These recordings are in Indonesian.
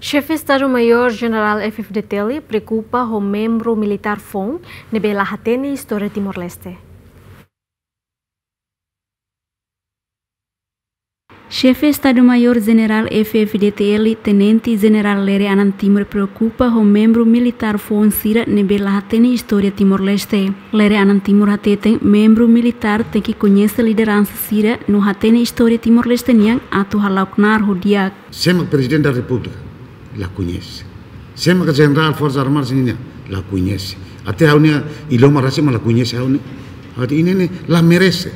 Chefe Estado-Maior General Efif Deteli preocupa o membro militar FON na bela Hatene, história Timor-Leste. Chefe Estado-Maior General FFDTL, Tenente General Lere Anantimor preocupa o membro militar Fonsira Bela Hatene História Timor-Leste. Lere Anantimor Hateten, membro militar, tem que conhecer a liderança Sira no Hatene História Timor-Leste Nian, atu halauknar hodiak. Sem Presidente da República, la cuñese. siempre que se armas niña Armada sini la cuñese. Até haunia y lo marasema la cuñese a Ate inene la merece.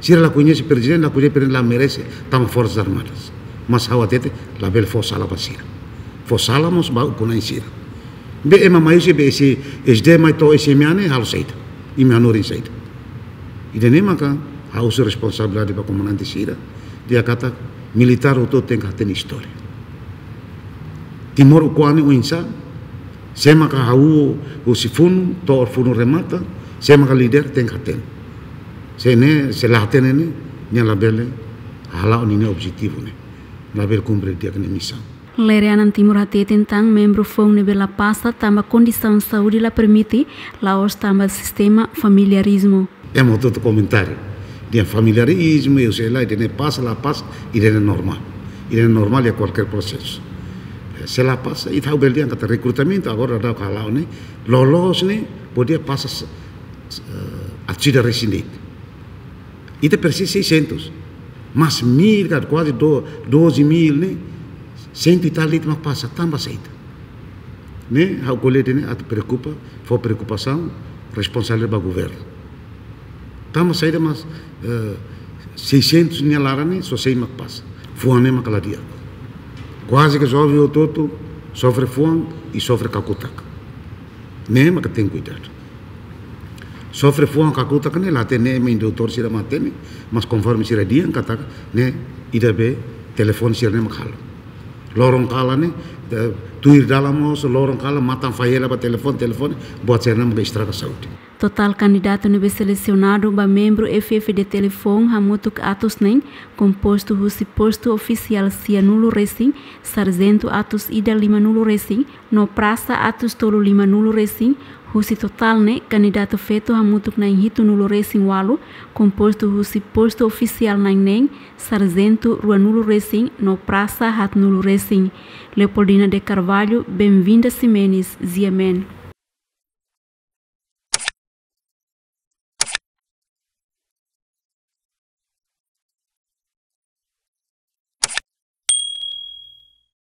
Si la cuñese presidente, la cuñese presidente la merece tan Forza Armadas. Mas hawatete la bel fosa la basira. Fosalamos ba ukuna insira. Be ema maisi be esi esde mai to esi miane hal seita. Imianurin seita. Idene maka haus responsabilidade para comandante sira. Dia kata militar o itu tengah ten historia. timor kuani o sema ka hau o to orfunu remata sema ka lider ten katen sene se laten ene nya labele hala onine objetivo ne label cumbre dia kene misa Lereanan Timur Hati e tentang membro fong nebe la pasta tamba condição saúde la permiti Laos tamba sistema familiarismo. É um outro comentário. De familiarismo, eu sei lá, e de passa la e normal. E de normal ya qualquer processo. Eh, se selapas itau bel dia kata recrutamento, agora dá ada kalau né? lolos ni boleh dia a tira atida E ita persis 600 mas mil quase 12 mil né? cento e tal litro mas passa tamba aceita né ao colete né at preocupa foi preocupação responsável do governo tamba saída mas uh, 600 nilara ni so sei mas passa foi nem mas quase que jovem ou todo sofre fome e sofre cacutaca. Nema que tem cuidado. Sofre fome cacutaca, né? Lá tem nema em doutor se mantém, mas conforme se dia kata, né? Ida be telefone se nema kala. Lorong kala né? Tuir dalam os lorong kala matan fayela ba telefon telefon buat se nema istirahat Saudi. Total candidato não selecionado ba membro FF de telefone Hamutuk Atos Nen, composto rusi posto oficial Cia Nulo Racing, Sargento Atos Ida Lima Nulo Racing, no Praça Atos Tolo Lima Nulo Racing, rusi total ne candidato feto Hamutuk na Hito Nulo Racing Walu, composto rusi posto oficial na nem Sargento Rua Nulo Racing, no Praça Hat Nulo Racing. Leopoldina de Carvalho, bem-vinda Simenes, Ziamen.